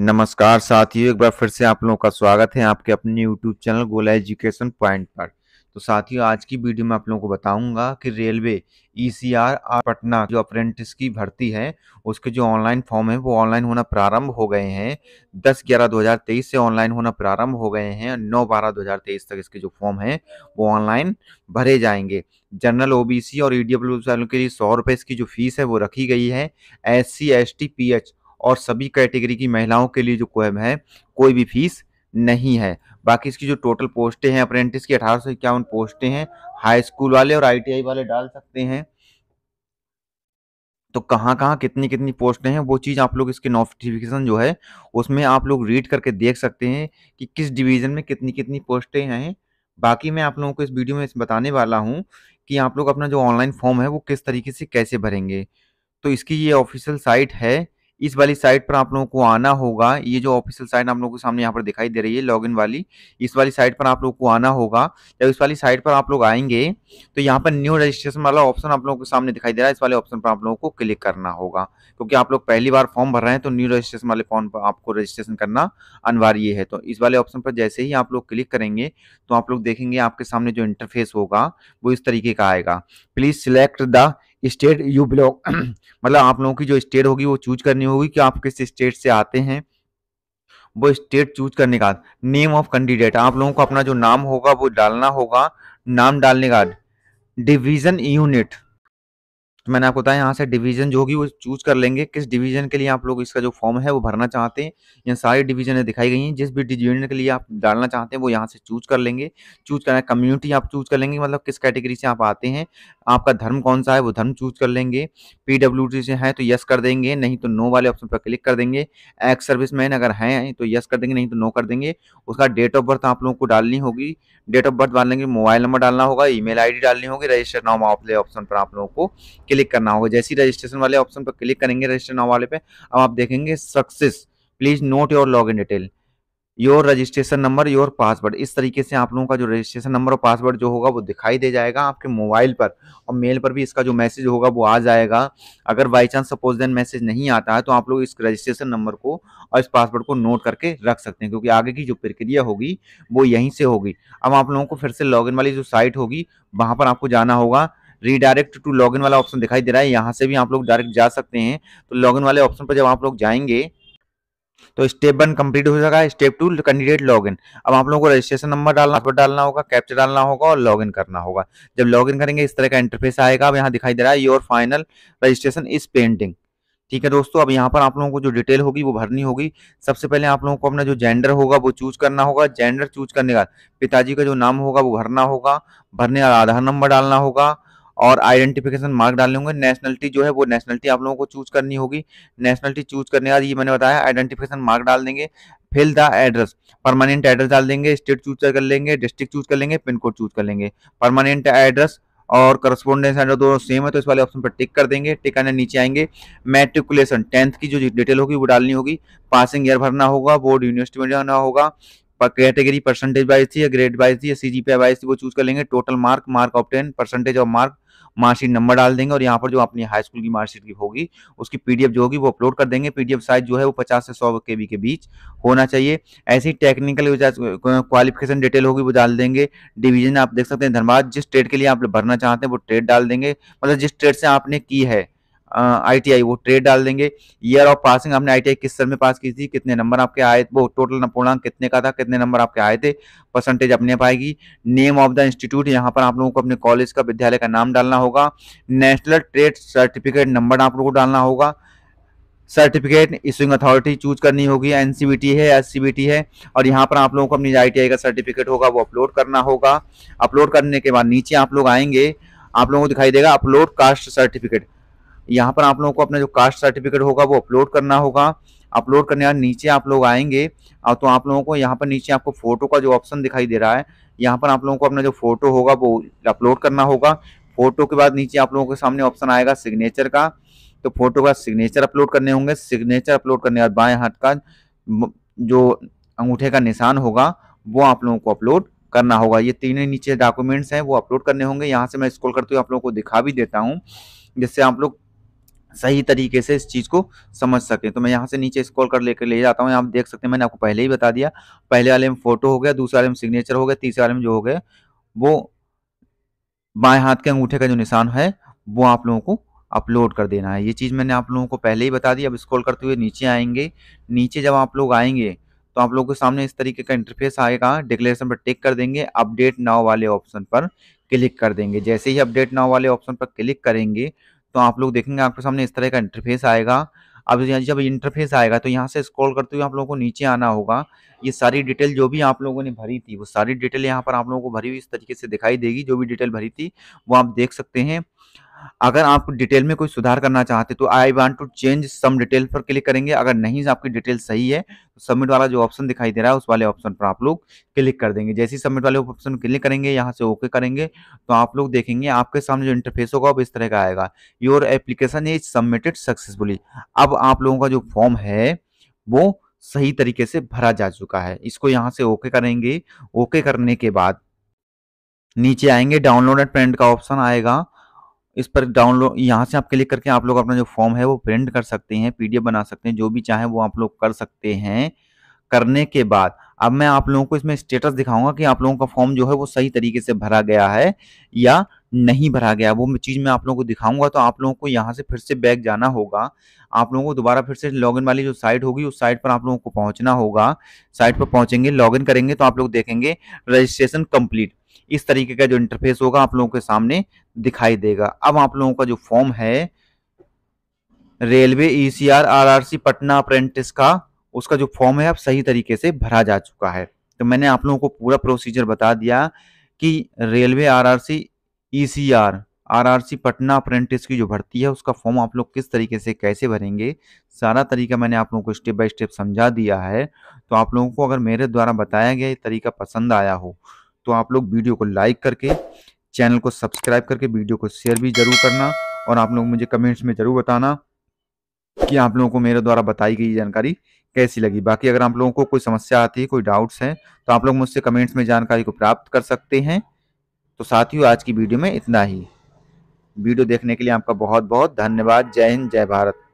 नमस्कार साथियों एक बार फिर से आप लोगों का स्वागत है आपके अपने YouTube channel Gola education point पर तो साथियों आज की वीडियो में आप लोगों को बताऊंगा कि railway E C R Patna जो अप्रेंटिस की भर्ती है उसके जो ऑनलाइन फॉर्म है वो ऑनलाइन होना प्रारंभ हो गए हैं दस ग्यारह दो हज़ार तेईस से ऑनलाइन होना प्रारंभ हो गए हैं नौ बारह दो हज़ार तेईस तक इसके जो फॉर्म हैं वो ऑनलाइन भरे जाएंगे जनरल ओ बी सी और ई डी डब्ल्यू के लिए सौ रुपये इसकी जो फीस है वो रखी गई है S C S T P H और सभी कैटेगरी की महिलाओं के लिए जो कोएब है कोई भी फीस नहीं है बाकी इसकी जो टोटल पोस्टें हैं अप्रेंटिस की अठारह सौ इक्यावन पोस्टें हैं हाई स्कूल वाले और आईटीआई वाले डाल सकते हैं तो कहाँ कहाँ कितनी कितनी पोस्टें हैं वो चीज़ आप लोग इसके नोटिफिकेशन जो है उसमें आप लोग रीड करके देख सकते हैं कि किस डिवीज़न में कितनी कितनी पोस्टें हैं बाकी मैं आप लोगों को इस वीडियो में बताने वाला हूँ कि आप लोग अपना जो ऑनलाइन फॉर्म है वो किस तरीके से कैसे भरेंगे तो इसकी ये ऑफिशियल साइट है इस वाली साइट पर आप लोगों को आना होगा ये जो ऑफिशियल साइट आप लोगों के सामने यहाँ पर दिखाई दे रही है लॉगिन वाली इस वाली साइट पर आप लोगों को आना होगा जब इस वाली साइट पर आप लोग आएंगे तो यहाँ पर न्यू रजिस्ट्रेशन वाला ऑप्शन आप लोगों के सामने दिखाई दे रहा है इस वाले ऑप्शन पर आप लोगों को क्लिक करना होगा क्योंकि आप लोग पहली बार फॉर्म भर रहे हैं तो न्यू रजिस्ट्रेशन वाले फॉर्म पर आपको रजिस्ट्रेशन करना अनिवार्य है तो इस वाले ऑप्शन पर जैसे ही आप लोग क्लिक करेंगे तो आप लोग देखेंगे आपके सामने जो इंटरफेस होगा वो इस तरीके का आएगा please select the state you belong मतलब आप लोगों की जो स्टेट होगी वो चूज करनी होगी कि आप किस स्टेट से आते हैं वो स्टेट चूज करने का नेम ऑफ कैंडिडेट आप लोगों को अपना जो नाम होगा वो डालना होगा नाम डालने का डिवीजन यूनिट तो मैंने आपको बताया यहाँ से डिवीजन जो होगी वो चूज कर लेंगे किस डिवीजन के लिए आप लोग इसका जो फॉर्म है वो भरना चाहते हैं यहाँ सारी डिवीजनें दिखाई गई हैं जिस भी डिवीजन के लिए आप डालना चाहते हैं वो यहाँ से चूज कर लेंगे चूज करना कम्युनिटी आप चूज कर लेंगे मतलब किस कैटेगरी से आप आते हैं आपका धर्म कौन सा है वो धर्म चूज कर लेंगे पी से है तो यस कर देंगे नहीं तो नो वाले ऑप्शन पर क्लिक कर देंगे एक्स सर्विस मैन अगर हैं तो यस कर देंगे नहीं तो नो कर देंगे उसका डेट ऑफ बर्थ आप लोगों को डालनी होगी डेट ऑफ बर्थ डालने के मोबाइल नंबर डालना होगा ई मेल डालनी होगी रजिस्टर नाम ऑप्शन पर आप लोगों को क्लिक करना होगा जैसे ही रजिस्ट्रेशन वाले ऑप्शन पर क्लिक करेंगे रजिस्टर नाव वाले पे अब आप देखेंगे success please note your log detail your registration number your password इस तरीके से आप लोगों का जो रजिस्ट्रेशन नंबर और पासवर्ड जो होगा वो दिखाई दे जाएगा आपके मोबाइल पर और मेल पर भी इसका जो मैसेज होगा वो आ जाएगा अगर by chance suppose then message नहीं आता है तो आप लोग इस रजिस्ट्रेशन नंबर को और इस पासवर्ड को नोट करके रख सकते हैं क्योंकि आगे की जो प्रक्रिया होगी वो यहीं से होगी अब आप लोगों को फिर से लॉग वाली जो साइट होगी वहाँ पर आपको जाना होगा रीडायरेक्ट टू लॉगिन वाला ऑप्शन दिखाई दे रहा है यहाँ से भी आप लोग डायरेक्ट जा सकते हैं तो लॉगिन वाले ऑप्शन पर जब आप लोग जाएंगे तो स्टेप वन कंप्लीट हो जाएगा स्टेप टू कैंडिडेट लॉगिन अब आप लोगों को रजिस्ट्रेशन नंबर डालना पर डालना होगा कैप्चर डालना होगा और लॉगिन करना होगा जब लॉगिन करेंगे इस तरह का इंटरफेस आएगा अब यहाँ दिखाई दे रहा है your final registration is pending ठीक है दोस्तों अब यहाँ पर आप लोगों को जो डिटेल होगी वो भरनी होगी सबसे पहले आप लोगों को अपना जो जेंडर होगा वो चूज करना होगा जेंडर चूज करने का पिताजी का जो नाम होगा वो भरना होगा भरने का आधार नंबर डालना होगा और आइडेंटिफिकेशन मार्क डालने होंगे नेशनलिटी जो है वो नेशनलिटी आप लोगों को चूज करनी होगी नेशनलिटी चूज करने के बाद ये मैंने बताया आइडेंटिफिकेशन मार्क डाल देंगे fill the address permanent address डाल देंगे स्टेट चूज कर लेंगे डिस्ट्रिक्ट चूज कर लेंगे पिन कोड चूज कर लेंगे परमानेंट एड्रेस और करस्पोंडेंस एड्रेस दोनों सेम है तो इस वाले ऑप्शन पर टिक कर देंगे टिक आने नीचे आएंगे मेट्रिकुलेशन टेंथ की जो डिटेल होगी वो डालनी होगी पासिंग ईयर भरना होगा बोर्ड यूनिवर्सिटी में जाना होगा कैटेगरी परसेंटेज वाइज थी या ग्रेड वाइज थी या सी जी वाइज थी वो चूज कर लेंगे total mark mark of ten percentage of mark marksheet number डाल देंगे और यहाँ पर जो अपनी हाई स्कूल की मार्कशीट की होगी उसकी पीडीएफ जो होगी वो अपलोड कर देंगे पीडीएफ साइज जो है वो पचास से सौ के के बीच होना चाहिए ऐसी टेक्निकल क्वालिफिकेशन डिटेल होगी वो डाल देंगे डिवीजन आप देख सकते हैं धनबाद जिस ट्रेड के लिए आप भरना चाहते हैं वो ट्रेड डाल देंगे मतलब जिस ट्रेड से आपने की है आईटीआई वो ट्रेड डाल देंगे ईयर ऑफ पासिंग आपने आईटीआई किस सर में पास की थी कितने नंबर आपके आए वो टोटल पूर्णांक कितने का था कितने नंबर आपके आए थे परसेंटेज अपने पाएगी नेम ऑफ द इंस्टीट्यूट यहाँ पर आप लोगों को अपने कॉलेज का विद्यालय का नाम डालना होगा नेशनल ट्रेड सर्टिफिकेट नंबर आप लोगों को डालना होगा सर्टिफिकेट इशूइंग अथॉरिटी चूज करनी होगी एनसीबीटी है एससीबीटी है और यहाँ पर आप लोगों को अपनी आईटीआई का सर्टिफिकेट होगा वो अपलोड करना होगा अपलोड करने के बाद नीचे आप लोग आएंगे आप लोगों को दिखाई देगा अपलोड कास्ट सर्टिफिकेट यहाँ पर आप लोगों को अपना जो कास्ट सर्टिफिकेट होगा वो अपलोड करना होगा अपलोड करने के नीचे आप लोग आएंगे और तो आप लोगों को यहाँ पर नीचे आपको फोटो का जो ऑप्शन दिखाई दे रहा है यहाँ पर आप लोगों को अपना जो फोटो होगा वो अपलोड करना होगा फोटो के बाद नीचे आप लोगों के सामने ऑप्शन आएगा सिग्नेचर का तो फोटो का सिग्नेचर अपलोड करने होंगे सिग्नेचर अपलोड करने के बाद बाएँ हाथ का जो अंगूठे का निशान होगा वो आप लोगों को अपलोड करना होगा ये तीनों नीचे डॉक्यूमेंट्स हैं वो अपलोड करने होंगे यहाँ से मैं स्कॉल करते हुए आप लोगों को दिखा भी देता हूँ जिससे आप लोग सही तरीके से इस चीज़ को समझ सकें तो मैं यहाँ से नीचे स्क्रॉल कर लेकर ले जाता हूँ आप देख सकते हैं मैंने आपको पहले ही बता दिया पहले वाले में फोटो हो गया दूसरे वाले में सिग्नेचर हो गया तीसरे वाले में जो हो गया वो बाएं हाथ के अंगूठे का जो निशान है वो आप लोगों को अपलोड कर देना है ये चीज़ मैंने आप लोगों को पहले ही बता दी अब स्क्रॉल करते हुए नीचे आएंगे नीचे जब आप लोग आएंगे तो आप लोगों के सामने इस तरीके का इंटरफेस आएगा डिक्लेरेशन पर टिक कर देंगे अपडेट नाव वाले ऑप्शन पर क्लिक कर देंगे जैसे ही अपडेट नाव वाले ऑप्शन पर क्लिक करेंगे तो आप लोग देखेंगे आपके सामने इस तरह का इंटरफेस आएगा अब जब इंटरफेस आएगा तो यहाँ से स्क्रॉल करते हुए आप लोगों को नीचे आना होगा ये सारी डिटेल जो भी आप लोगों ने भरी थी वो सारी डिटेल यहाँ पर आप लोगों को भरी हुई इस तरीके से दिखाई देगी जो भी डिटेल भरी थी वो आप देख सकते हैं अगर आप डिटेल में कोई सुधार करना चाहते तो I want to change some detail पर क्लिक करेंगे अगर नहीं आपकी डिटेल सही है तो सबमिट वाला जो ऑप्शन दिखाई दे रहा है उस वाले ऑप्शन पर आप लोग क्लिक कर देंगे जैसे ही सबमिट वाले ऑप्शन क्लिक करेंगे यहाँ से ओके करेंगे तो आप लोग देखेंगे आपके सामने जो इंटरफेस होगा वो इस तरह का आएगा your application is submitted successfully अब आप लोगों का जो फॉर्म है वो सही तरीके से भरा जा चुका है इसको यहाँ से ओके करेंगे ओके करने के बाद नीचे आएंगे डाउनलोड एंड प्रिंट का ऑप्शन आएगा इस पर डाउनलोड यहाँ से आप क्लिक करके आप लोग अपना जो फॉर्म है वो प्रिंट कर सकते हैं पीडीएफ बना सकते हैं जो भी चाहे वो आप लोग कर सकते हैं करने के बाद अब मैं आप लोगों को इसमें स्टेटस दिखाऊंगा कि आप लोगों का फॉर्म जो है वो सही तरीके से भरा गया है या नहीं भरा गया वो चीज़ मैं आप लोगों को दिखाऊंगा तो आप लोगों को यहाँ से फिर से बैक जाना होगा आप लोगों को दोबारा फिर से लॉगिन वाली जो साइट होगी उस साइट पर आप लोगों को पहुंचना होगा साइट पर पहुंचेंगे लॉगिन करेंगे तो आप लोग देखेंगे रजिस्ट्रेशन कंप्लीट इस तरीके का जो इंटरफेस होगा आप लोगों के सामने दिखाई देगा अब आप लोगों का जो फॉर्म है railway ECR RRC R R C Patna apprentice का उसका जो फॉर्म है अब सही तरीके से भरा जा चुका है तो मैंने आप लोगों को पूरा प्रोसीजर बता दिया कि railway R R C E C R R R C Patna apprentice की जो भर्ती है उसका फॉर्म आप लोग किस तरीके से कैसे भरेंगे सारा तरीका मैंने आप लोगों को स्टेप बाय स्टेप समझा दिया है तो आप लोगों को अगर मेरे द्वारा बताया गया ये तरीका पसंद आया हो तो आप लोग वीडियो को लाइक करके चैनल को सब्सक्राइब करके वीडियो को शेयर भी जरूर करना और आप लोग मुझे कमेंट्स में ज़रूर बताना कि आप लोगों को मेरे द्वारा बताई गई जानकारी कैसी लगी बाकी अगर आप लोगों को कोई समस्या आती है कोई डाउट्स हैं तो आप लोग मुझसे कमेंट्स में जानकारी को प्राप्त कर सकते हैं तो साथियों आज की वीडियो में इतना ही वीडियो देखने के लिए आपका बहुत बहुत धन्यवाद जय हिंद जय भारत